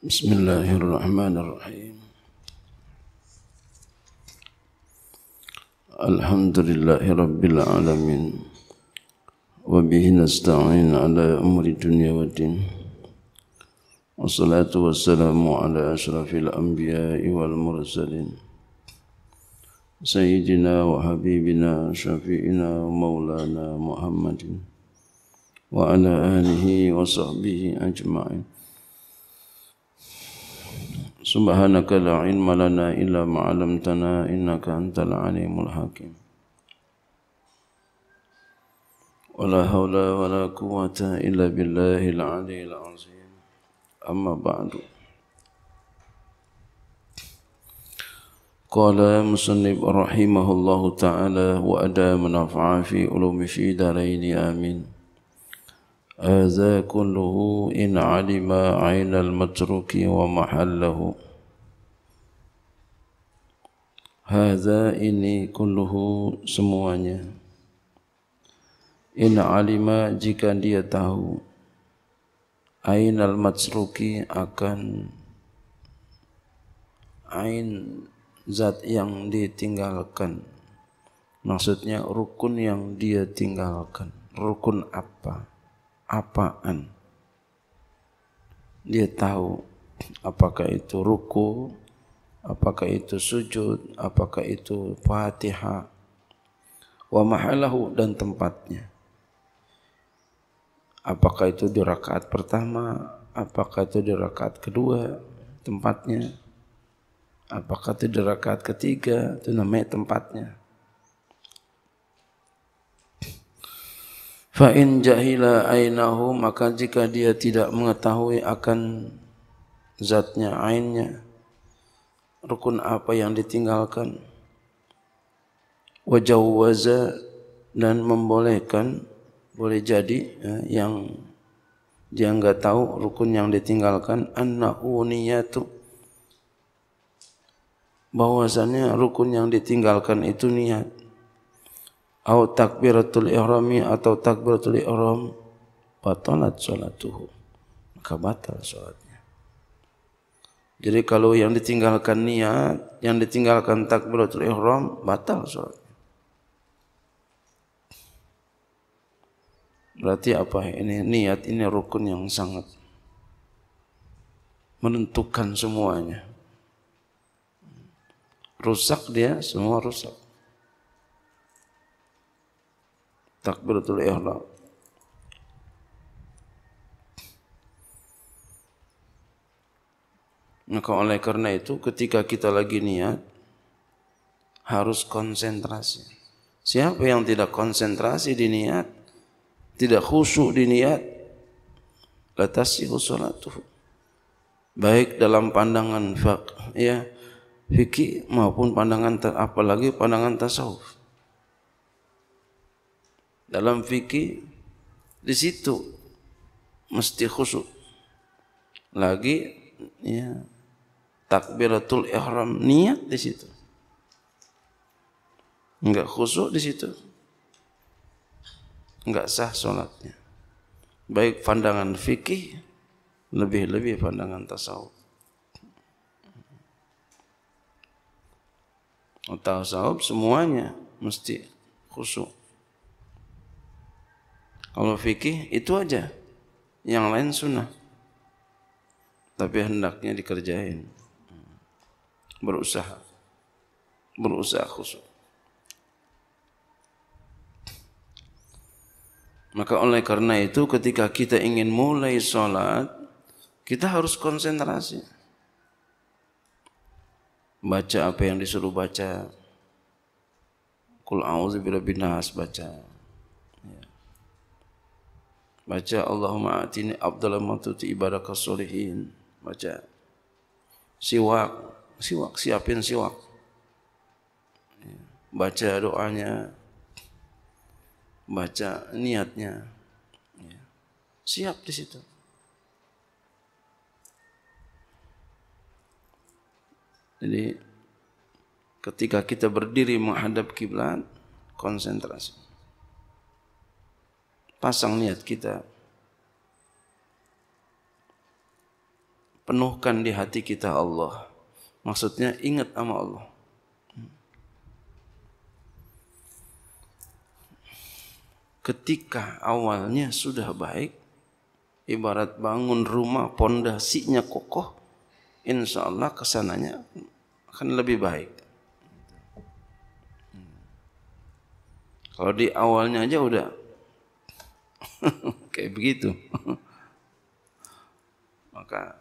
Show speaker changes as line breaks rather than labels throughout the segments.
بسم الله الرحمن الرحيم الحمد لله رب العالمين وبه نستعين على أمر الدنيا والدين والصلاة والسلام على أشرف الأنبياء والمرسلين سيدنا وحبيبنا شفيعنا ومولانا محمد وعلى آله وصحبه أجمعين سبحانك لا علم لنا إلا ما علمتنا إنك أنت العليم الحكيم ولا حول ولا قوة إلا بالله العلي العظيم أما بعد قال مصنف رحمه الله تعالى وأدى منفعا في علوم في دارين آمين هذا كله إن علم عين المتروك ومحله hadza ini kulluhu semuanya in alima jika dia tahu ain al matsruki akan ain zat yang ditinggalkan maksudnya rukun yang dia tinggalkan rukun apa apaan dia tahu apakah itu ruku apakah itu sujud, apakah itu fatihah, wa mahalahu dan tempatnya. Apakah itu di rakaat pertama, apakah itu di rakaat kedua, tempatnya. Apakah itu di rakaat ketiga, itu namanya tempatnya. Fa in jahila aynahu maka jika dia tidak mengetahui akan zatnya ainnya rukun apa yang ditinggalkan wajawaza dan membolehkan boleh jadi ya, yang dia nggak tahu rukun yang ditinggalkan annauniyatu bahwasannya rukun yang ditinggalkan itu niat atau takbiratul ihrami atau takbiratul ihram batalat salatuhu maka batal salatnya Jadi kalau yang ditinggalkan niat, yang ditinggalkan takbiratul ihram batal salat. Berarti apa? Ini niat ini rukun yang sangat menentukan semuanya. Rusak dia, semua rusak. Takbiratul ihram. Maka oleh karena itu ketika kita lagi niat harus konsentrasi. Siapa yang tidak konsentrasi di niat, tidak khusyuk di niat, latasihu salatuhu. Baik dalam pandangan fak, ya, fikih maupun pandangan apalagi pandangan tasawuf. Dalam fikih di situ mesti khusyuk. Lagi ya, takbiratul ihram niat di situ. Enggak khusyuk di situ. Enggak sah solatnya. Baik pandangan fikih lebih-lebih pandangan tasawuf. Atau tasawuf semuanya mesti khusyuk. Kalau fikih itu aja. Yang lain sunnah. Tapi hendaknya dikerjain berusaha berusaha khusyuk maka oleh karena itu ketika kita ingin mulai salat kita harus konsentrasi baca apa yang disuruh baca kul auzu birabbin nas baca ya. baca Allahumma atini abdalamatu ibadaka solihin baca siwak siwak, siapin siwak. Baca doanya, baca niatnya. Siap di situ. Jadi ketika kita berdiri menghadap kiblat, konsentrasi. Pasang niat kita. Penuhkan di hati kita Allah. Maksudnya ingat sama Allah. Ketika awalnya sudah baik, ibarat bangun rumah pondasinya kokoh, insya Allah kesananya akan lebih baik. Kalau di awalnya aja udah kayak begitu. Maka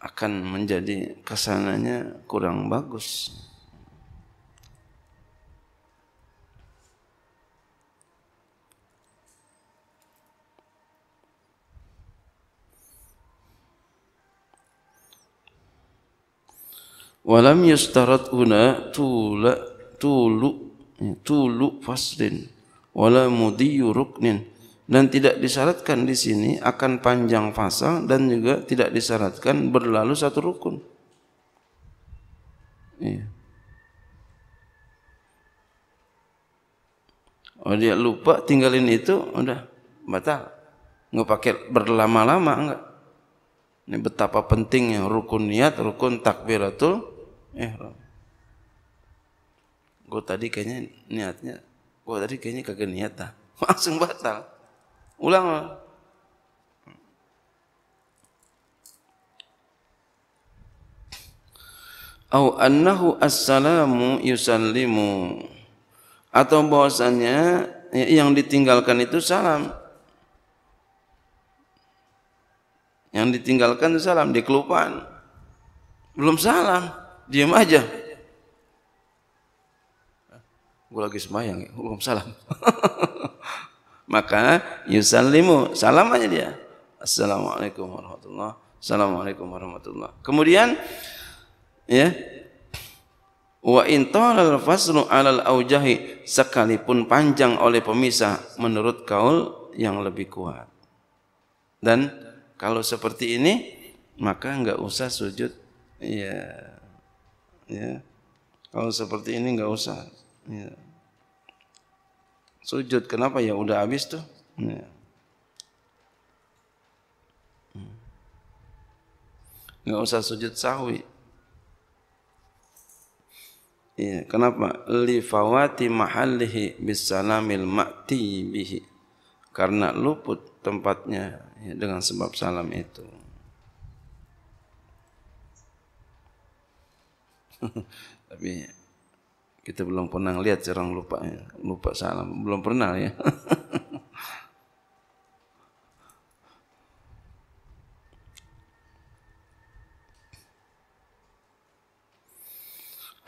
akan menjadi kesananya kurang bagus. Walam yustarat una tula tulu tulu faslin wala mudiyyu ruknin dan tidak disyaratkan di sini akan panjang fasa dan juga tidak disyaratkan berlalu satu rukun. Iya. Oh dia lupa tinggalin itu udah batal. Nggak pakai berlama-lama enggak. Ini betapa pentingnya rukun niat, rukun takbiratul ihram. Gue tadi kayaknya niatnya, gue tadi kayaknya kagak niat dah. Langsung batal. Ulang. Au annahu assalamu yusallimu. Atau bahwasannya yang ditinggalkan itu salam. Yang ditinggalkan itu salam, dikelupan. kelupaan. Belum salam, diam aja. Gue lagi semayang, belum salam. maka yusallimu salam aja dia assalamualaikum warahmatullah assalamualaikum warahmatullah kemudian ya wa in talal faslu alal aujahi sekalipun panjang oleh pemisah menurut kaul yang lebih kuat dan kalau seperti ini maka enggak usah sujud ya ya kalau seperti ini enggak usah ya Sujud kenapa ya udah habis tuh? Iya. Hmm. Nggak usah sujud sahwi. Iya, kenapa? Li fawati mahallihi bisalamil ma'ti bihi. Karena luput tempatnya ya, dengan sebab salam itu. Tapi kita belum pernah lihat jarang lupa ya. Lupa salam, belum pernah ya.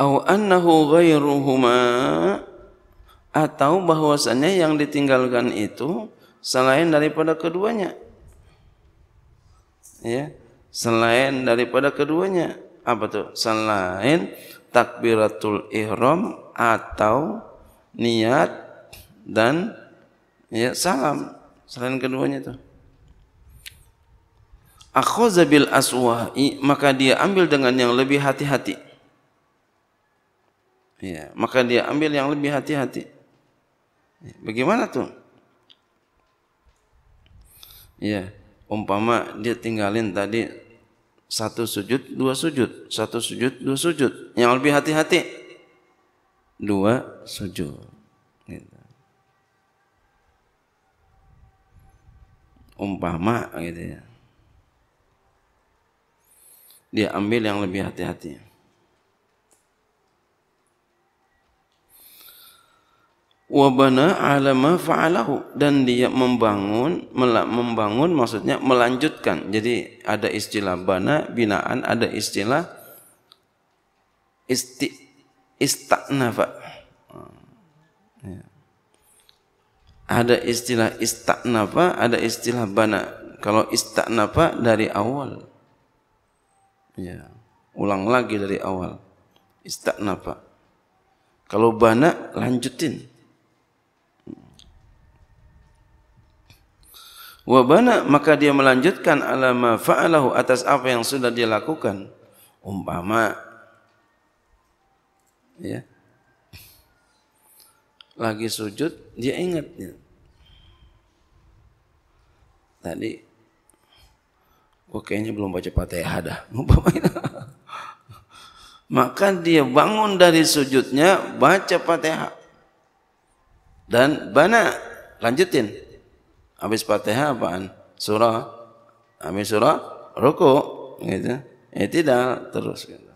Au annahu ghairuhuma atau bahwasannya yang ditinggalkan itu selain daripada keduanya. Ya, selain daripada keduanya. Apa tuh? Selain takbiratul ihram atau niat dan ya salam selain keduanya itu akhadha bil aswahi maka dia ambil dengan yang lebih hati-hati ya maka dia ambil yang lebih hati-hati ya, bagaimana tuh ya umpama dia tinggalin tadi satu sujud, dua sujud. Satu sujud, dua sujud. Yang lebih hati-hati. Dua sujud. Gitu. Umpama gitu ya. Dia ambil yang lebih hati-hati. wabana alama fa'alahu dan dia membangun membangun maksudnya melanjutkan jadi ada istilah bana binaan ada istilah isti istanafa ya. ada istilah istaknafa, ada istilah bana kalau istaknafa dari awal ya ulang lagi dari awal istaknafa. kalau bana lanjutin Wabana maka dia melanjutkan alama fa'alahu atas apa yang sudah dia lakukan. Umpama ya. Lagi sujud dia ingatnya. Tadi gua kayaknya belum baca Fatihah dah. Maka dia bangun dari sujudnya baca Fatihah. Dan bana lanjutin Habis Fatihah apaan? Surah. Habis surah ruku gitu. Ya tidak terus gitu.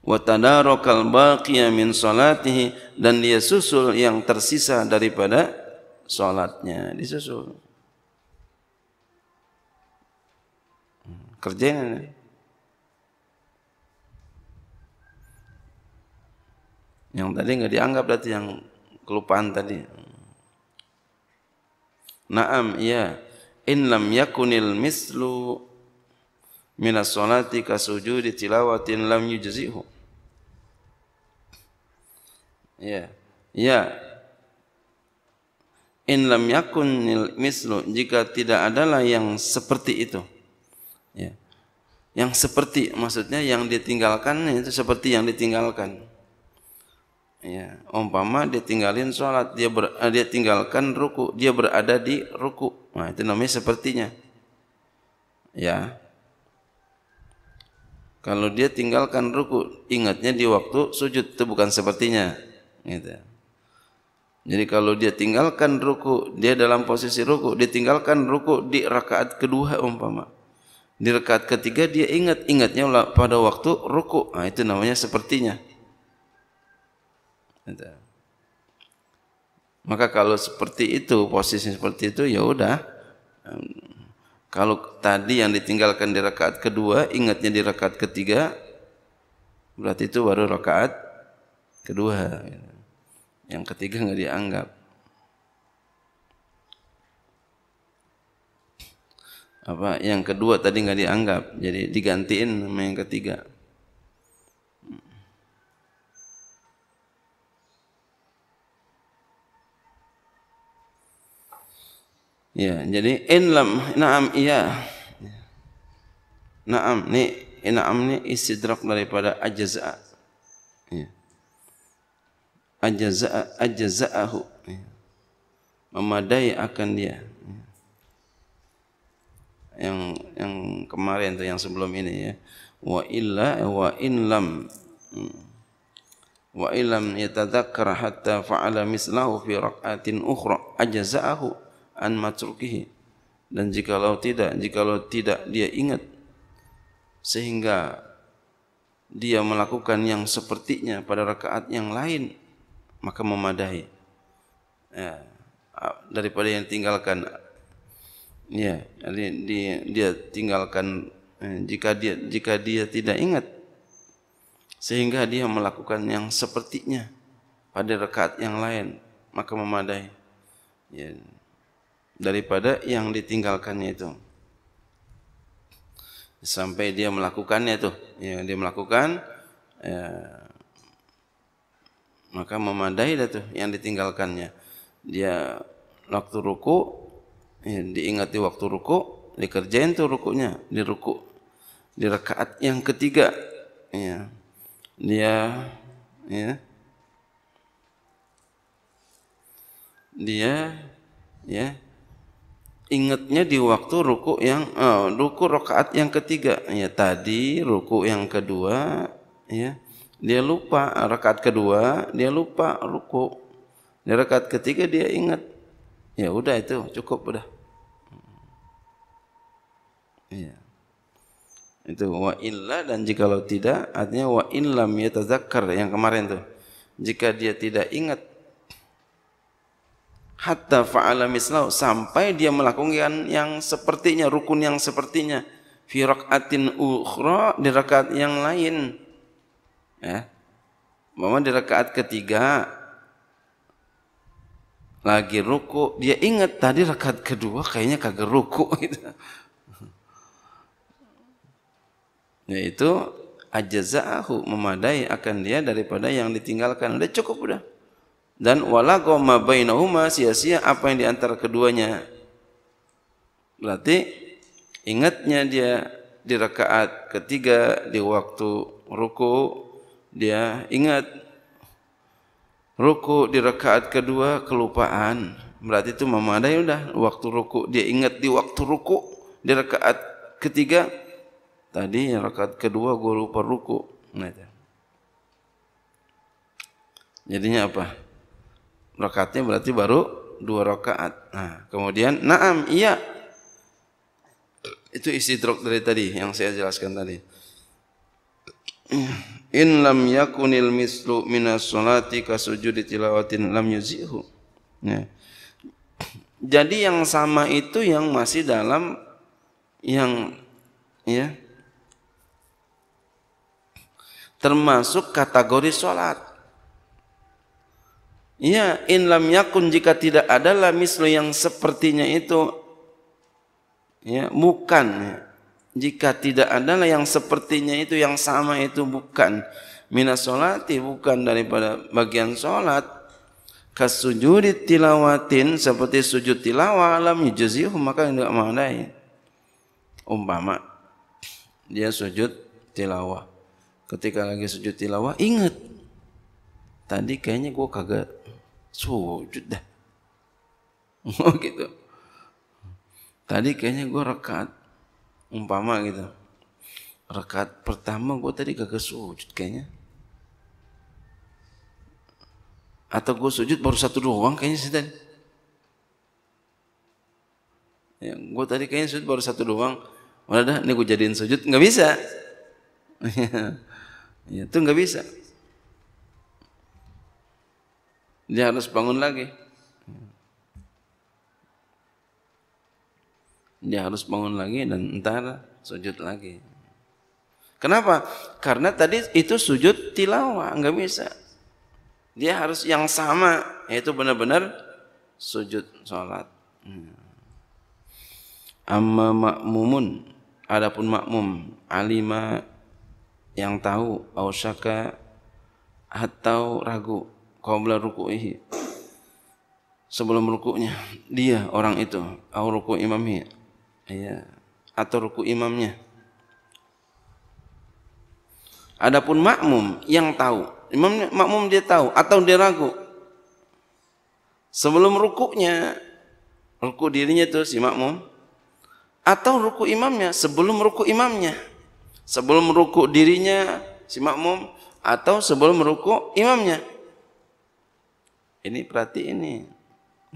wa tadarokal baqiya min salatihi dan dia susul yang tersisa daripada salatnya disusul hmm. kerjanya Yang tadi nggak dianggap berarti yang kelupaan tadi. Naam, iya. In lam yakunil mislu minas solati kasujudi tilawatin lam yujzihu. Iya, iya, In lam yakunil mislu jika tidak adalah yang seperti itu. Ya. Yang seperti maksudnya yang ditinggalkan itu seperti yang ditinggalkan ya umpama dia tinggalin sholat dia ber, eh, dia tinggalkan ruku dia berada di ruku nah itu namanya sepertinya ya kalau dia tinggalkan ruku ingatnya di waktu sujud itu bukan sepertinya gitu jadi kalau dia tinggalkan ruku dia dalam posisi ruku dia tinggalkan ruku di rakaat kedua umpama di rakaat ketiga dia ingat ingatnya pada waktu ruku nah itu namanya sepertinya Gitu. Maka kalau seperti itu, posisi seperti itu ya udah. Kalau tadi yang ditinggalkan di rakaat kedua, ingatnya di rakaat ketiga, berarti itu baru rakaat kedua. Yang ketiga nggak dianggap. Apa yang kedua tadi nggak dianggap, jadi digantiin sama yang ketiga. Ya, jadi in lam na'am iya. Na'am ni na'am ni istidrak daripada ajza. Ya. Ajza ajza'ahu. Ya. Memadai akan dia. Ya. Yang yang kemarin tu yang sebelum ini ya. Wa illa wa in lam hmm. wa ilam yatadhakkar hatta fa'ala mislahu fi raq'atin ukhra ajza'ahu. an matrukihi dan jikalau tidak jikalau tidak dia ingat sehingga dia melakukan yang sepertinya pada rakaat yang lain maka memadahi ya, daripada yang tinggalkan ya dia, dia, dia tinggalkan eh, jika dia jika dia tidak ingat sehingga dia melakukan yang sepertinya pada rakaat yang lain maka memadai ya daripada yang ditinggalkannya itu sampai dia melakukannya tuh ya dia melakukan ya, maka memadai dah tuh yang ditinggalkannya dia waktu ruku ya, diingati waktu ruku dikerjain tuh rukunya di ruku di rakaat yang ketiga ya dia ya dia ya ingatnya di waktu ruku yang oh, ruku rakaat yang ketiga ya tadi ruku yang kedua ya dia lupa rakaat kedua dia lupa ruku di rakaat ketiga dia ingat ya udah itu cukup udah ya itu wa illa dan jikalau tidak artinya wa in lam yatazakkar yang kemarin tuh jika dia tidak ingat hatta fa'ala mislau sampai dia melakukan yang sepertinya rukun yang sepertinya fi rakaatin ukhra di rakaat yang lain ya mama di rakaat ketiga lagi ruku dia ingat tadi rakaat kedua kayaknya kagak ruku gitu yaitu ajazahu memadai akan dia daripada yang ditinggalkan udah cukup udah dan wala qoma bainahuma sia-sia apa yang diantara keduanya. Berarti ingatnya dia di rakaat ketiga di waktu ruku dia ingat ruku di rakaat kedua kelupaan berarti itu memadai ya udah waktu ruku dia ingat di waktu ruku di rakaat ketiga tadi rakaat kedua gue lupa ruku nah jadinya apa Rakaatnya berarti baru dua rakaat. Nah, kemudian naam iya. Itu isi istidrok dari tadi yang saya jelaskan tadi. In lam yakunil mislu minas salati kasujudi tilawatin lam yuzihu. Ya. Jadi yang sama itu yang masih dalam yang ya termasuk kategori sholat. Ya, in lam yakun jika tidak ada lah mislu yang sepertinya itu. Ya, bukan. Ya. Jika tidak ada yang sepertinya itu, yang sama itu bukan. Minas solati bukan daripada bagian solat. Kasujudi tilawatin seperti sujud tilawah alam yujazihu maka tidak mengadai. Umpama dia sujud tilawah. Ketika lagi sujud tilawah ingat tadi kayaknya gua kagak sujud dah. Oh gitu. Tadi kayaknya gue rekat umpama gitu. Rekat pertama gue tadi kagak sujud kayaknya. Atau gue sujud baru satu doang kayaknya sih tadi. Ya, gue tadi kayaknya sujud baru satu doang. Udah dah, ini gue jadiin sujud. Nggak bisa. ya, itu nggak bisa. Dia harus bangun lagi. Dia harus bangun lagi dan entar sujud lagi. Kenapa? Karena tadi itu sujud tilawah, nggak bisa. Dia harus yang sama, yaitu benar-benar sujud sholat. Amma makmumun, adapun makmum, alima yang tahu, ausaka atau ragu qabla ruku'ihi sebelum rukuknya dia orang itu au ruku imamnya ya atau ruku imamnya adapun makmum yang tahu imam makmum dia tahu atau dia ragu sebelum rukuknya ruku dirinya itu si makmum atau ruku imamnya sebelum ruku imamnya sebelum ruku dirinya si makmum atau sebelum ruku imamnya ini perhati ini.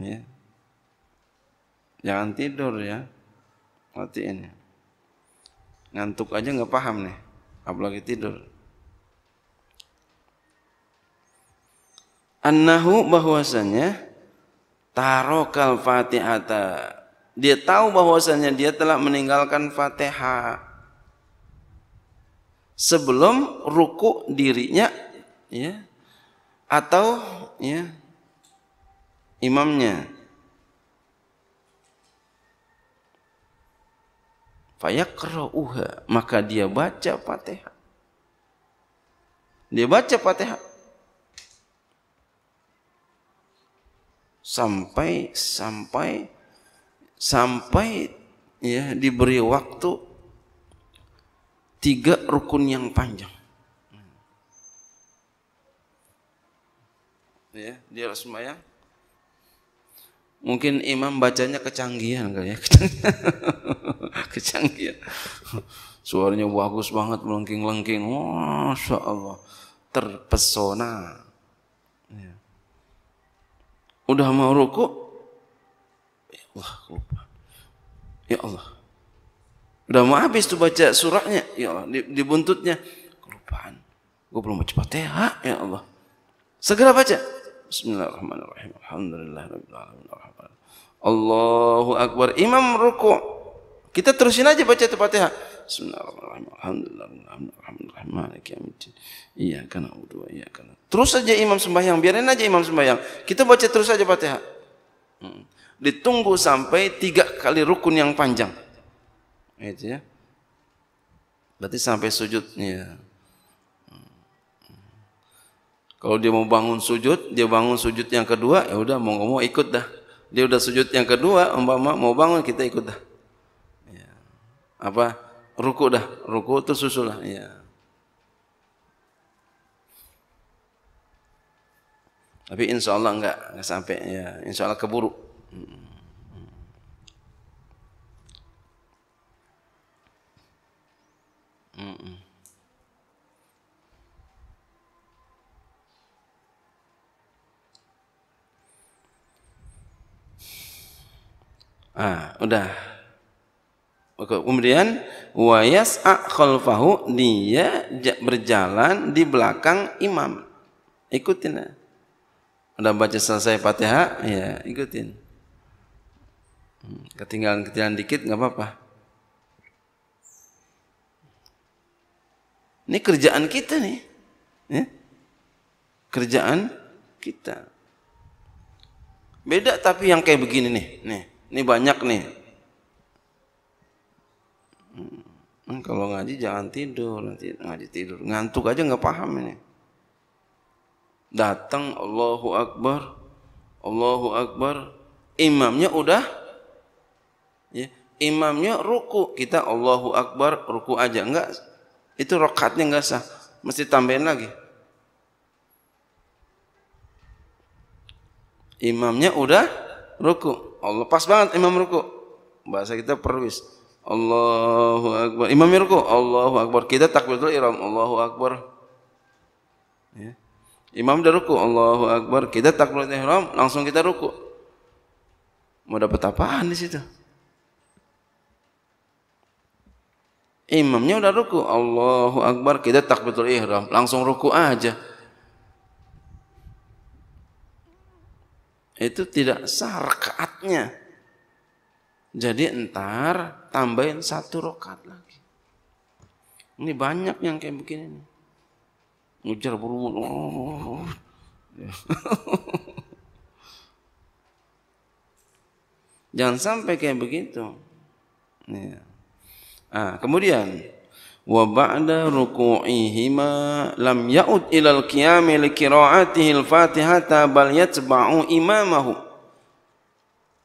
Ya. Jangan tidur ya. Perhati ini. Ngantuk aja nggak paham nih. Apalagi tidur. Annahu bahwasanya tarokal fatihata. Dia tahu bahwasanya dia telah meninggalkan fatihah. Sebelum ruku dirinya ya atau ya imamnya. Fayakra'uha, maka dia baca Fatihah. Dia baca Fatihah. Sampai sampai sampai ya diberi waktu tiga rukun yang panjang. Ya, dia harus sembahyang Mungkin imam bacanya kecanggihan kali ya. kecanggihan. Suaranya bagus banget melengking-lengking. Masya Allah. Terpesona. Ya. Udah mau ruku. Ya Allah, Ya Allah. Udah mau habis tuh baca suratnya. Ya Allah, di, buntutnya. Kelupaan. Gue belum baca ya Allah. Segera baca. Bismillahirrahmanirrahim. Alhamdulillahirabbil alamin. Allahu akbar. Imam ruku. Kita terusin aja baca itu Fatihah. Bismillahirrahmanirrahim. Alhamdulillahirabbil alamin. Iya kana wudu iya kana. Terus aja imam sembahyang, biarin aja imam sembahyang. Kita baca terus aja Fatihah. Hmm. Ditunggu sampai tiga kali rukun yang panjang. Itu ya. Berarti sampai sujudnya. Kalau dia mau bangun sujud, dia bangun sujud yang kedua, ya udah mau ngomong ikut dah. Dia udah sujud yang kedua, umpama mau bangun kita ikut dah. Ya. Apa? Ruku dah, ruku terus susul lah. Ya. Tapi insya Allah enggak, enggak sampai. Ya, insya Allah keburu. Mm -mm. Ah, udah. Kemudian wayas khalfahu dia berjalan di belakang imam. Ikutin. Udah baca selesai Fatihah, ya ikutin. Hmm, ketinggalan-ketinggalan dikit nggak apa-apa. Ini kerjaan kita nih. Ya? Kerjaan kita. Beda tapi yang kayak begini nih. Nih. Ini banyak nih. Hmm, kalau ngaji jangan tidur, nanti ngaji tidur. Ngantuk aja nggak paham ini. Datang Allahu Akbar, Allahu Akbar. Imamnya udah ya, imamnya ruku. Kita Allahu Akbar ruku aja nggak itu rokatnya nggak sah. Mesti tambahin lagi. Imamnya udah ruku. Allah pas banget imam ruku. Bahasa kita perwis. Allahu akbar. Imam ruku, Allahu akbar. Kita takbiratul ihram, Allahu akbar. Ya. Imam udah ruku, Allahu akbar. Kita takbiratul ihram, langsung kita ruku. Mau dapat apaan di situ? Imamnya udah ruku, Allahu akbar. Kita takbiratul ihram, langsung ruku aja. itu tidak sah rakaatnya. Jadi entar tambahin satu rokat lagi. Ini banyak yang kayak begini nih. Ngejar berumur. Oh. Jangan sampai kayak begitu. Ya. Nah, kemudian wa ba'da ruku'ihima lam ya'ud ilal qiyami li qira'atihi al-fatihata bal yatba'u imamahu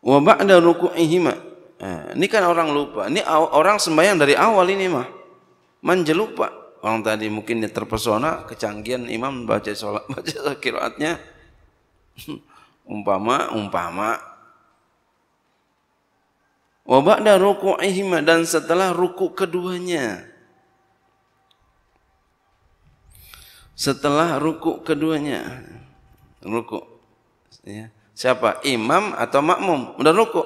wa ba'da ruku'ihima nah, ini kan orang lupa ini orang sembahyang dari awal ini mah menjelupa orang tadi mungkin terpesona kecanggihan imam baca sholat baca qiraatnya umpama umpama wa ba'da ruku'ihima dan setelah ruku keduanya setelah ruku keduanya. Ruku. Ya. Siapa? Imam atau makmum? Udah ruku.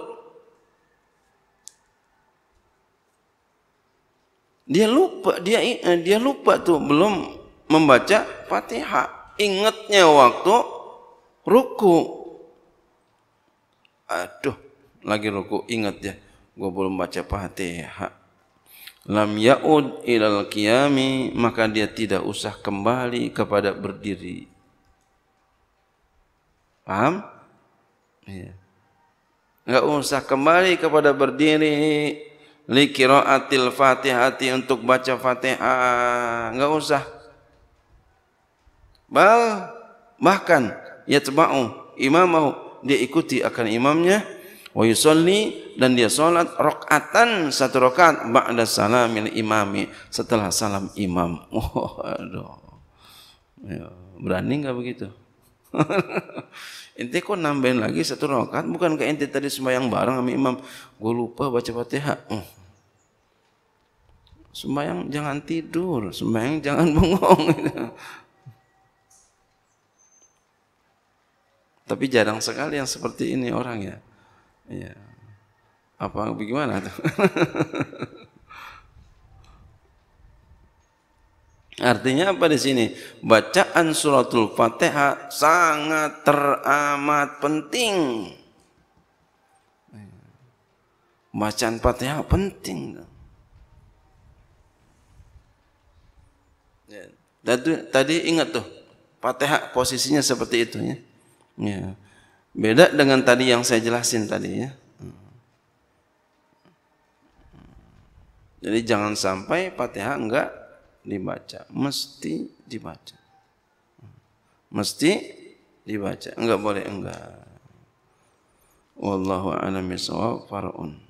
Dia lupa, dia eh, dia lupa tuh belum membaca Fatihah. Ingatnya waktu ruku. Aduh, lagi ruku ingat ya. Gue belum baca Fatihah lam yaud ilal qiyami maka dia tidak usah kembali kepada berdiri paham ya enggak usah kembali kepada berdiri li qiraatil fatihati untuk baca Fatihah enggak usah bal bahkan yatba'u imamahu dia ikuti akan imamnya wa solli dan dia salat rakaatan satu rakaat ba'da salamil imami setelah salam imam. Oh, aduh. Ya, berani enggak begitu? ente kok nambahin lagi satu rakaat bukan ke ente tadi sembahyang bareng sama imam. Gue lupa baca Fatihah. Hmm. Oh. Sembahyang jangan tidur, sembahyang jangan bengong. Tapi jarang sekali yang seperti ini orang ya. Iya. Apa bagaimana tuh? Artinya apa di sini? Bacaan suratul Fatihah sangat teramat penting. Bacaan Fatihah penting. Ya, tadi, tadi ingat tuh, Fatihah posisinya seperti itu ya. ya. Beda dengan tadi yang saya jelasin tadi ya. Jadi jangan sampai Fatihah enggak dibaca, mesti dibaca. Mesti dibaca, enggak boleh enggak. Wallahu a'lam bishawab. Farun.